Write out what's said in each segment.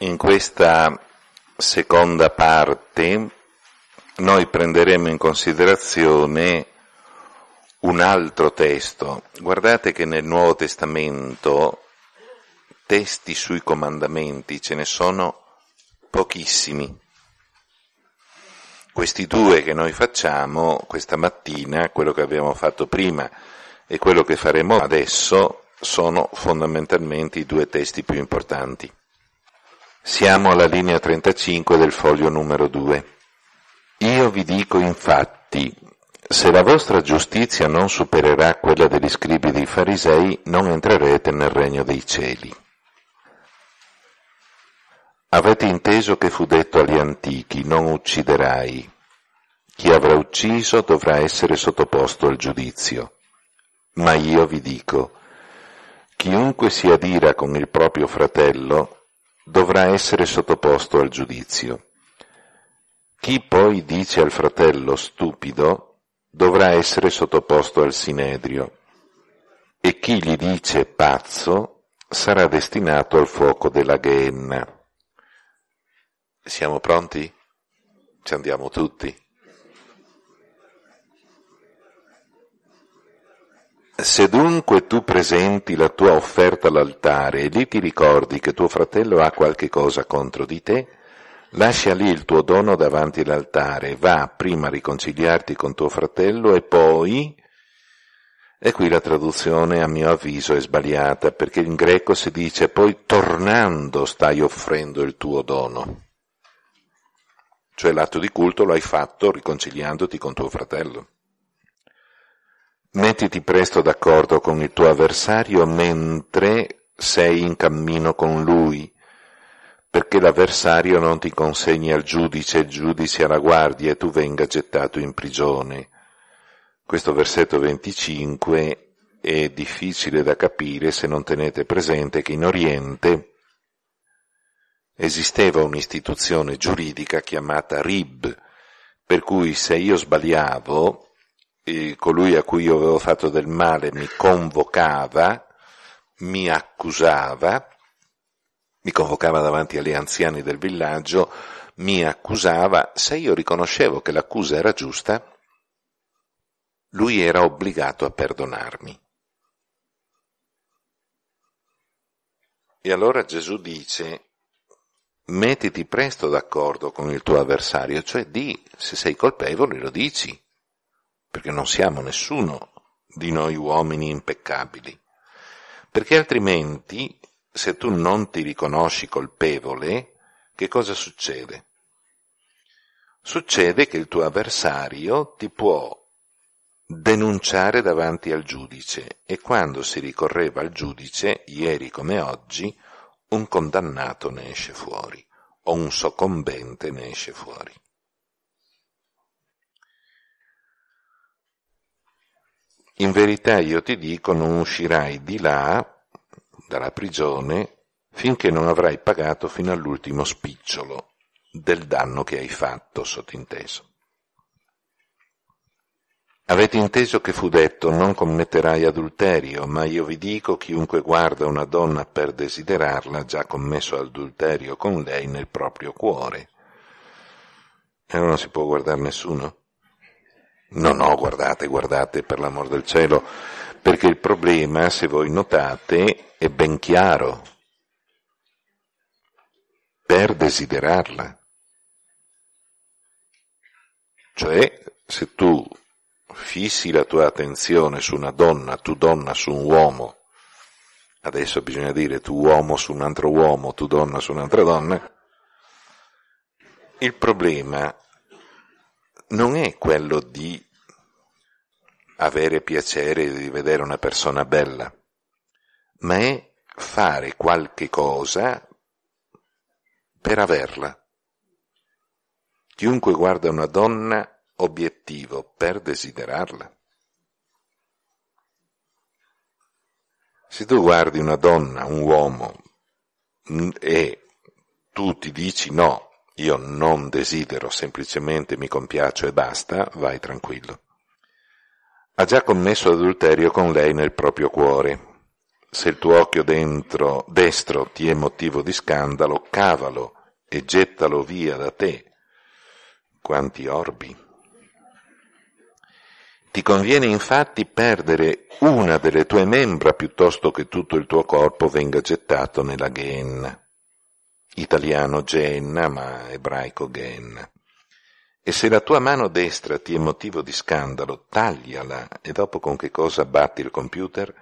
In questa seconda parte noi prenderemo in considerazione un altro testo. Guardate che nel Nuovo Testamento testi sui comandamenti ce ne sono pochissimi. Questi due che noi facciamo questa mattina, quello che abbiamo fatto prima e quello che faremo adesso, sono fondamentalmente i due testi più importanti. Siamo alla linea 35 del foglio numero 2. Io vi dico infatti, se la vostra giustizia non supererà quella degli scribi dei farisei, non entrerete nel regno dei cieli. Avete inteso che fu detto agli antichi, non ucciderai. Chi avrà ucciso dovrà essere sottoposto al giudizio. Ma io vi dico, chiunque si adira con il proprio fratello dovrà essere sottoposto al giudizio. Chi poi dice al fratello stupido dovrà essere sottoposto al sinedrio e chi gli dice pazzo sarà destinato al fuoco della Ghenna. Siamo pronti? Ci andiamo tutti? Se dunque tu presenti la tua offerta all'altare e lì ti ricordi che tuo fratello ha qualche cosa contro di te, lascia lì il tuo dono davanti all'altare, va prima a riconciliarti con tuo fratello e poi... E qui la traduzione a mio avviso è sbagliata, perché in greco si dice poi tornando stai offrendo il tuo dono. Cioè l'atto di culto lo hai fatto riconciliandoti con tuo fratello. Mettiti presto d'accordo con il tuo avversario mentre sei in cammino con lui, perché l'avversario non ti consegni al giudice, il giudice alla guardia e tu venga gettato in prigione. Questo versetto 25 è difficile da capire se non tenete presente che in Oriente esisteva un'istituzione giuridica chiamata RIB, per cui se io sbagliavo colui a cui io avevo fatto del male mi convocava, mi accusava, mi convocava davanti agli anziani del villaggio, mi accusava, se io riconoscevo che l'accusa era giusta, lui era obbligato a perdonarmi. E allora Gesù dice, mettiti presto d'accordo con il tuo avversario, cioè di, se sei colpevole lo dici, perché non siamo nessuno di noi uomini impeccabili, perché altrimenti, se tu non ti riconosci colpevole, che cosa succede? Succede che il tuo avversario ti può denunciare davanti al giudice e quando si ricorreva al giudice, ieri come oggi, un condannato ne esce fuori o un soccombente ne esce fuori. In verità io ti dico, non uscirai di là, dalla prigione, finché non avrai pagato fino all'ultimo spicciolo del danno che hai fatto, sottinteso. Avete inteso che fu detto non commetterai adulterio, ma io vi dico chiunque guarda una donna per desiderarla ha già commesso adulterio con lei nel proprio cuore. E allora non si può guardare nessuno? No, no, guardate, guardate, per l'amor del cielo, perché il problema, se voi notate, è ben chiaro. Per desiderarla. Cioè, se tu fissi la tua attenzione su una donna, tu donna su un uomo, adesso bisogna dire tu uomo su un altro uomo, tu donna su un'altra donna, il problema non è quello di avere piacere di vedere una persona bella, ma è fare qualche cosa per averla. Chiunque guarda una donna obiettivo per desiderarla. Se tu guardi una donna, un uomo e tu ti dici no, io non desidero, semplicemente mi compiaccio e basta, vai tranquillo. Ha già commesso adulterio con lei nel proprio cuore. Se il tuo occhio dentro, destro ti è motivo di scandalo, cavalo e gettalo via da te. Quanti orbi! Ti conviene infatti perdere una delle tue membra piuttosto che tutto il tuo corpo venga gettato nella ghenna italiano Genna, ma ebraico Genna. E se la tua mano destra ti è motivo di scandalo, tagliala e dopo con che cosa batti il computer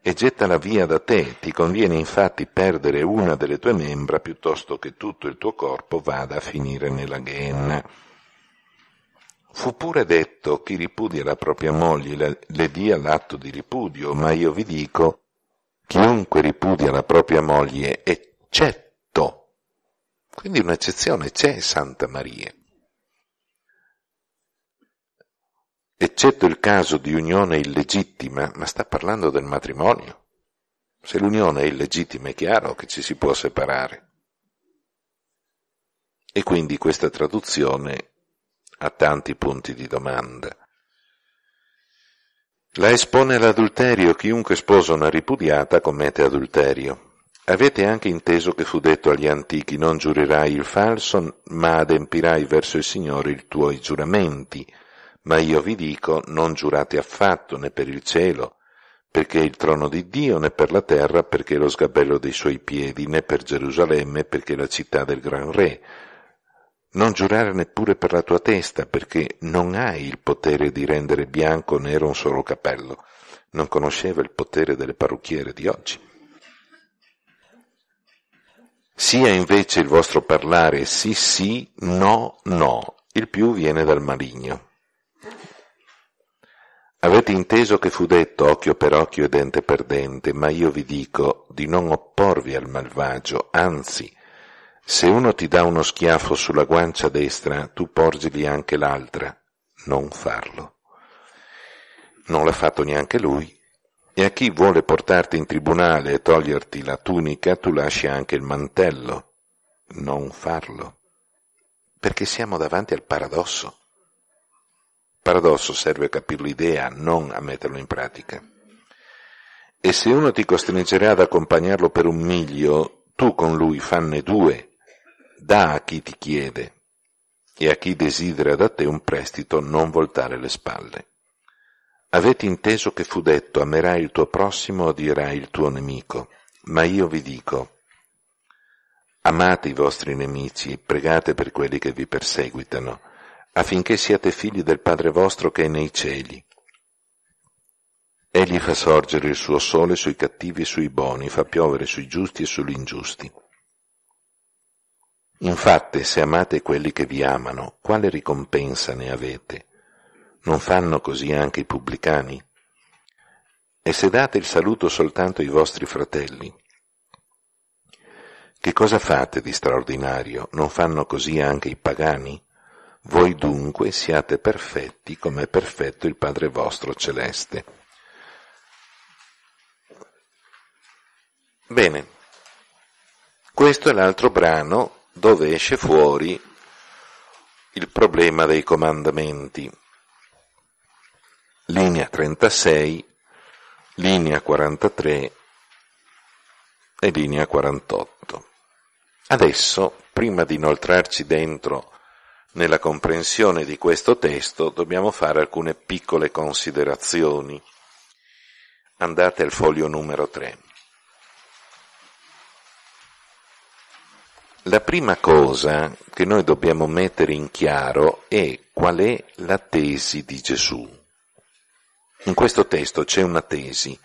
e gettala via da te. Ti conviene infatti perdere una delle tue membra piuttosto che tutto il tuo corpo vada a finire nella Genna. Fu pure detto chi ripudia la propria moglie le dia l'atto di ripudio, ma io vi dico chiunque ripudia la propria moglie, eccetto quindi un'eccezione c'è Santa Maria. Eccetto il caso di unione illegittima, ma sta parlando del matrimonio. Se l'unione è illegittima è chiaro che ci si può separare. E quindi questa traduzione ha tanti punti di domanda. La espone all'adulterio, chiunque sposa una ripudiata commette adulterio. Avete anche inteso che fu detto agli antichi non giurerai il falso, ma adempirai verso il Signore i tuoi giuramenti. Ma io vi dico non giurate affatto né per il cielo, perché è il trono di Dio, né per la terra, perché è lo sgabello dei suoi piedi, né per Gerusalemme, perché è la città del gran re. Non giurare neppure per la tua testa, perché non hai il potere di rendere bianco o nero un solo capello. Non conosceva il potere delle parrucchiere di oggi. Sia invece il vostro parlare sì sì, no no, il più viene dal maligno. Avete inteso che fu detto occhio per occhio e dente per dente, ma io vi dico di non opporvi al malvagio, anzi, se uno ti dà uno schiaffo sulla guancia destra, tu porgili anche l'altra. Non farlo. Non l'ha fatto neanche lui, e a chi vuole portarti in tribunale e toglierti la tunica, tu lasci anche il mantello. Non farlo. Perché siamo davanti al paradosso. Paradosso serve a capire l'idea, non a metterlo in pratica. E se uno ti costringerà ad accompagnarlo per un miglio, tu con lui fanne due, da a chi ti chiede e a chi desidera da te un prestito non voltare le spalle. Avete inteso che fu detto amerai il tuo prossimo, odierai il tuo nemico. Ma io vi dico, amate i vostri nemici, pregate per quelli che vi perseguitano, affinché siate figli del Padre vostro che è nei cieli. Egli fa sorgere il suo sole sui cattivi e sui buoni, fa piovere sui giusti e sugli ingiusti. Infatti, se amate quelli che vi amano, quale ricompensa ne avete? Non fanno così anche i pubblicani? E se date il saluto soltanto ai vostri fratelli? Che cosa fate di straordinario? Non fanno così anche i pagani? Voi dunque siate perfetti come è perfetto il Padre vostro celeste. Bene, questo è l'altro brano dove esce fuori il problema dei comandamenti linea 36, linea 43 e linea 48. Adesso, prima di inoltrarci dentro nella comprensione di questo testo, dobbiamo fare alcune piccole considerazioni. Andate al foglio numero 3. La prima cosa che noi dobbiamo mettere in chiaro è qual è la tesi di Gesù. In questo testo c'è una tesi,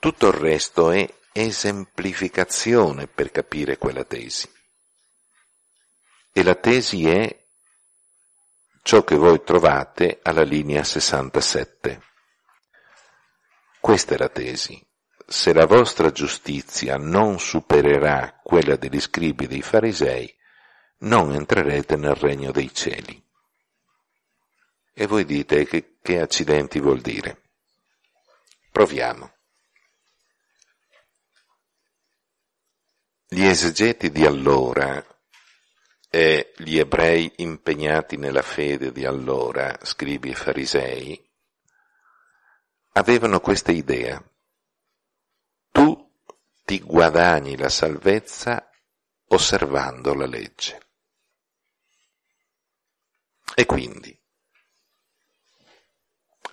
tutto il resto è esemplificazione per capire quella tesi. E la tesi è ciò che voi trovate alla linea 67. Questa è la tesi. Se la vostra giustizia non supererà quella degli scribi dei farisei, non entrerete nel regno dei cieli. E voi dite che, che accidenti vuol dire? Proviamo. Gli esegeti di allora e gli ebrei impegnati nella fede di allora, scribi e farisei, avevano questa idea. Tu ti guadagni la salvezza osservando la legge. E quindi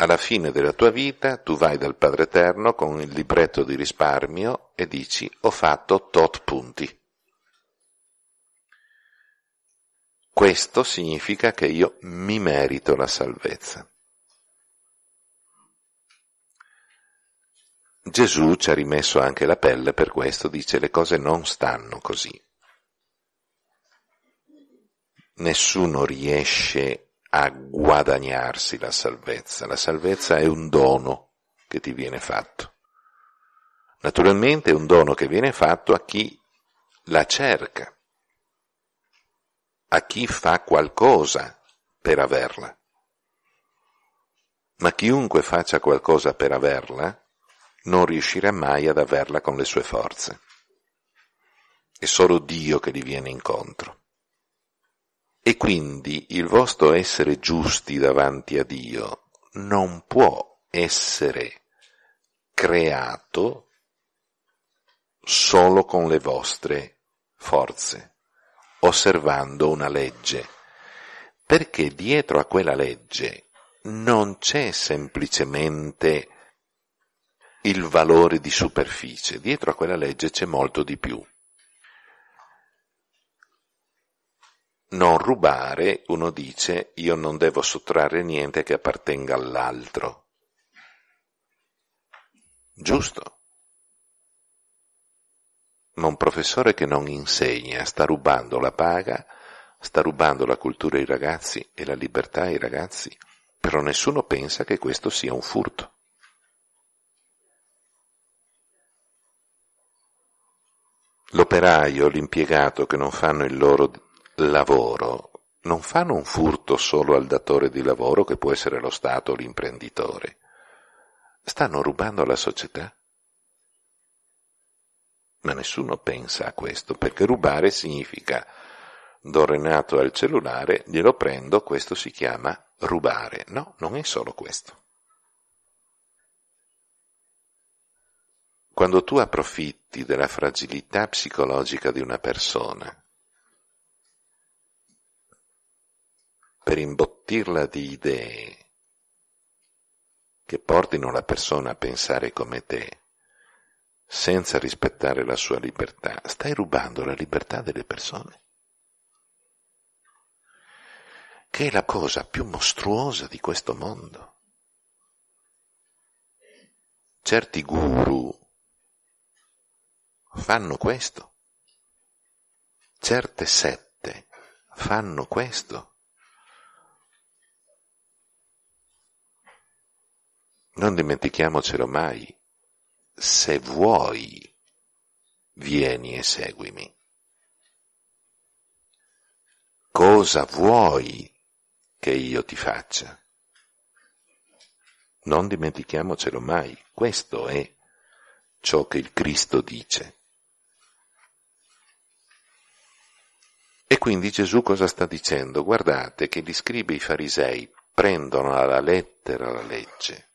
alla fine della tua vita tu vai dal Padre Eterno con il libretto di risparmio e dici ho fatto tot punti. Questo significa che io mi merito la salvezza. Gesù ci ha rimesso anche la pelle per questo, dice le cose non stanno così. Nessuno riesce a a guadagnarsi la salvezza, la salvezza è un dono che ti viene fatto. Naturalmente è un dono che viene fatto a chi la cerca, a chi fa qualcosa per averla. Ma chiunque faccia qualcosa per averla non riuscirà mai ad averla con le sue forze. È solo Dio che gli viene incontro. E quindi il vostro essere giusti davanti a Dio non può essere creato solo con le vostre forze, osservando una legge, perché dietro a quella legge non c'è semplicemente il valore di superficie, dietro a quella legge c'è molto di più. Non rubare, uno dice, io non devo sottrarre niente che appartenga all'altro. Giusto. Ma un professore che non insegna sta rubando la paga, sta rubando la cultura ai ragazzi e la libertà ai ragazzi, però nessuno pensa che questo sia un furto. L'operaio, l'impiegato che non fanno il loro lavoro non fanno un furto solo al datore di lavoro che può essere lo Stato o l'imprenditore. Stanno rubando alla società? Ma nessuno pensa a questo, perché rubare significa do Renato al cellulare, glielo prendo, questo si chiama rubare. No, non è solo questo. Quando tu approfitti della fragilità psicologica di una persona per imbottirla di idee che portino la persona a pensare come te, senza rispettare la sua libertà, stai rubando la libertà delle persone. Che è la cosa più mostruosa di questo mondo. Certi guru fanno questo. Certe sette fanno questo. Non dimentichiamocelo mai. Se vuoi, vieni e seguimi. Cosa vuoi che io ti faccia? Non dimentichiamocelo mai. Questo è ciò che il Cristo dice. E quindi Gesù cosa sta dicendo? Guardate che gli scribi e i farisei prendono alla lettera la legge,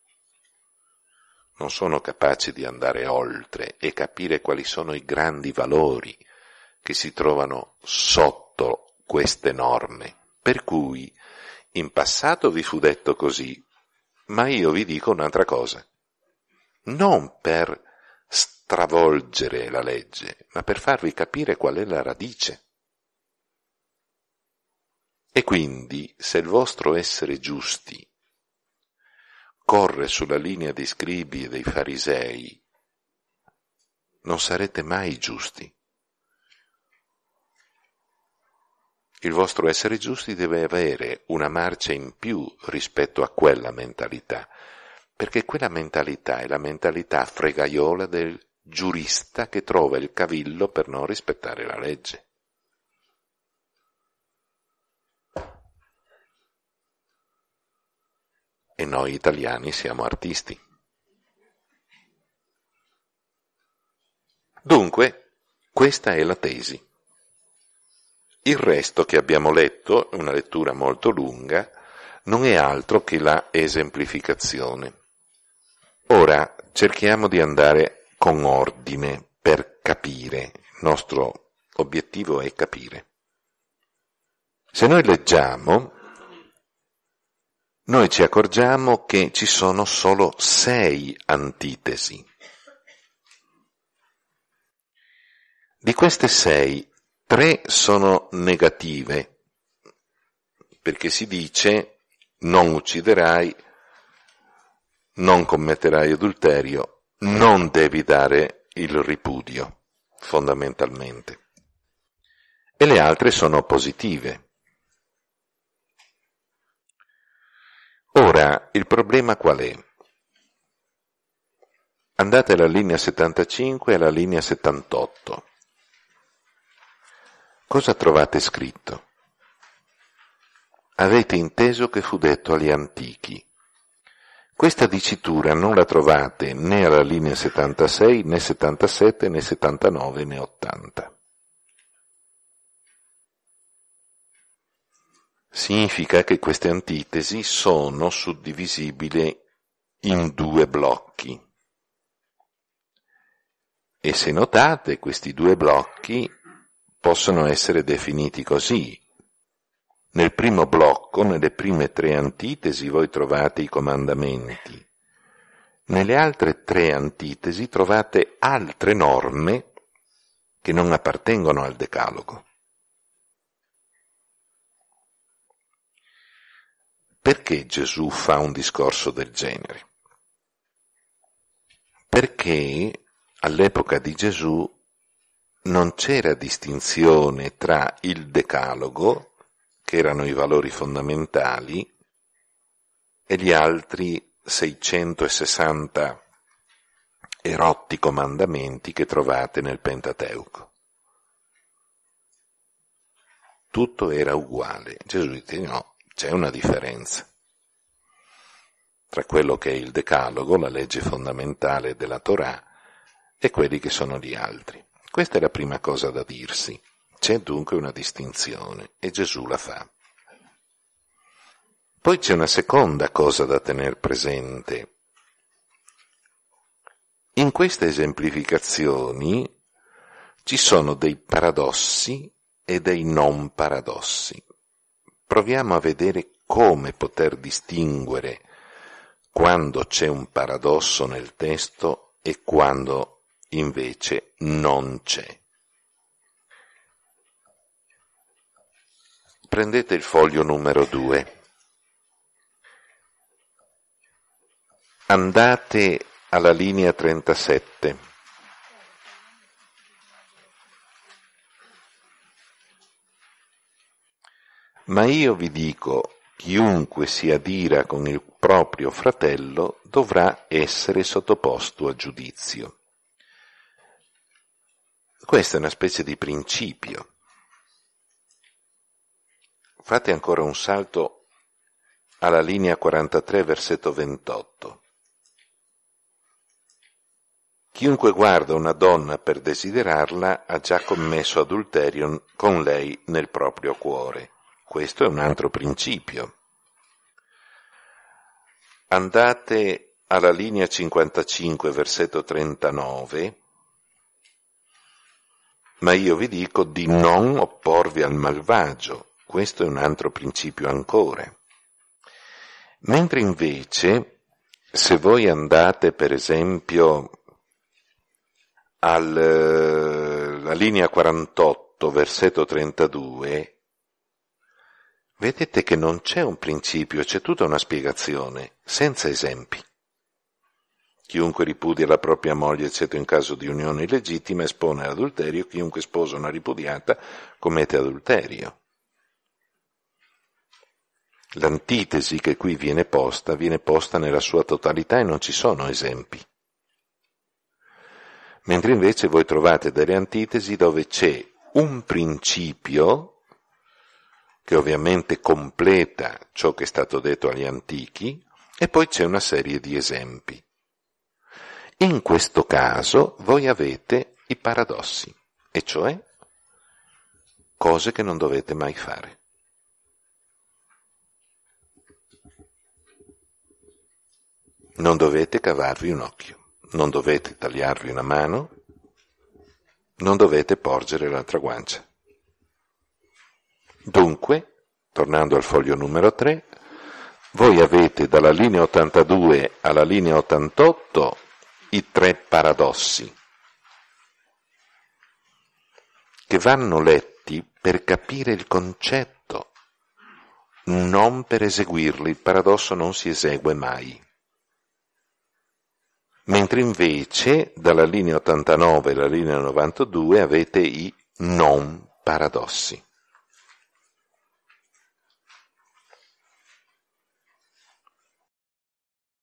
non sono capaci di andare oltre e capire quali sono i grandi valori che si trovano sotto queste norme. Per cui in passato vi fu detto così, ma io vi dico un'altra cosa. Non per stravolgere la legge, ma per farvi capire qual è la radice. E quindi, se il vostro essere giusti corre sulla linea dei scribi e dei farisei, non sarete mai giusti. Il vostro essere giusti deve avere una marcia in più rispetto a quella mentalità, perché quella mentalità è la mentalità fregaiola del giurista che trova il cavillo per non rispettare la legge. e noi italiani siamo artisti. Dunque, questa è la tesi. Il resto che abbiamo letto, una lettura molto lunga, non è altro che la esemplificazione. Ora cerchiamo di andare con ordine per capire. Il nostro obiettivo è capire. Se noi leggiamo noi ci accorgiamo che ci sono solo sei antitesi. Di queste sei, tre sono negative, perché si dice non ucciderai, non commetterai adulterio, non devi dare il ripudio, fondamentalmente. E le altre sono positive. Ora, il problema qual è? Andate alla linea 75 e alla linea 78. Cosa trovate scritto? Avete inteso che fu detto agli antichi. Questa dicitura non la trovate né alla linea 76, né 77, né 79, né 80. Significa che queste antitesi sono suddivisibili in due blocchi. E se notate, questi due blocchi possono essere definiti così. Nel primo blocco, nelle prime tre antitesi, voi trovate i comandamenti. Nelle altre tre antitesi trovate altre norme che non appartengono al decalogo. Perché Gesù fa un discorso del genere? Perché all'epoca di Gesù non c'era distinzione tra il decalogo, che erano i valori fondamentali, e gli altri 660 erotti comandamenti che trovate nel Pentateuco. Tutto era uguale, Gesù dice no, c'è una differenza tra quello che è il Decalogo, la legge fondamentale della Torah, e quelli che sono gli altri. Questa è la prima cosa da dirsi. C'è dunque una distinzione e Gesù la fa. Poi c'è una seconda cosa da tenere presente. In queste esemplificazioni ci sono dei paradossi e dei non paradossi. Proviamo a vedere come poter distinguere quando c'è un paradosso nel testo e quando invece non c'è. Prendete il foglio numero 2. Andate alla linea 37. Ma io vi dico, chiunque si adira con il proprio fratello dovrà essere sottoposto a giudizio. Questo è una specie di principio. Fate ancora un salto alla linea 43, versetto 28. Chiunque guarda una donna per desiderarla ha già commesso adulterio con lei nel proprio cuore. Questo è un altro principio. Andate alla linea 55, versetto 39, ma io vi dico di non opporvi al malvagio. Questo è un altro principio ancora. Mentre invece, se voi andate per esempio alla eh, linea 48, versetto 32, Vedete che non c'è un principio, c'è tutta una spiegazione, senza esempi. Chiunque ripudia la propria moglie, eccetto in caso di unione illegittima, espone all'adulterio, chiunque sposa una ripudiata commette adulterio. L'antitesi che qui viene posta viene posta nella sua totalità e non ci sono esempi. Mentre invece voi trovate delle antitesi dove c'è un principio che ovviamente completa ciò che è stato detto agli antichi, e poi c'è una serie di esempi. In questo caso voi avete i paradossi, e cioè cose che non dovete mai fare. Non dovete cavarvi un occhio, non dovete tagliarvi una mano, non dovete porgere l'altra guancia. Dunque, tornando al foglio numero 3, voi avete dalla linea 82 alla linea 88 i tre paradossi che vanno letti per capire il concetto, non per eseguirli. Il paradosso non si esegue mai. Mentre invece dalla linea 89 alla linea 92 avete i non paradossi.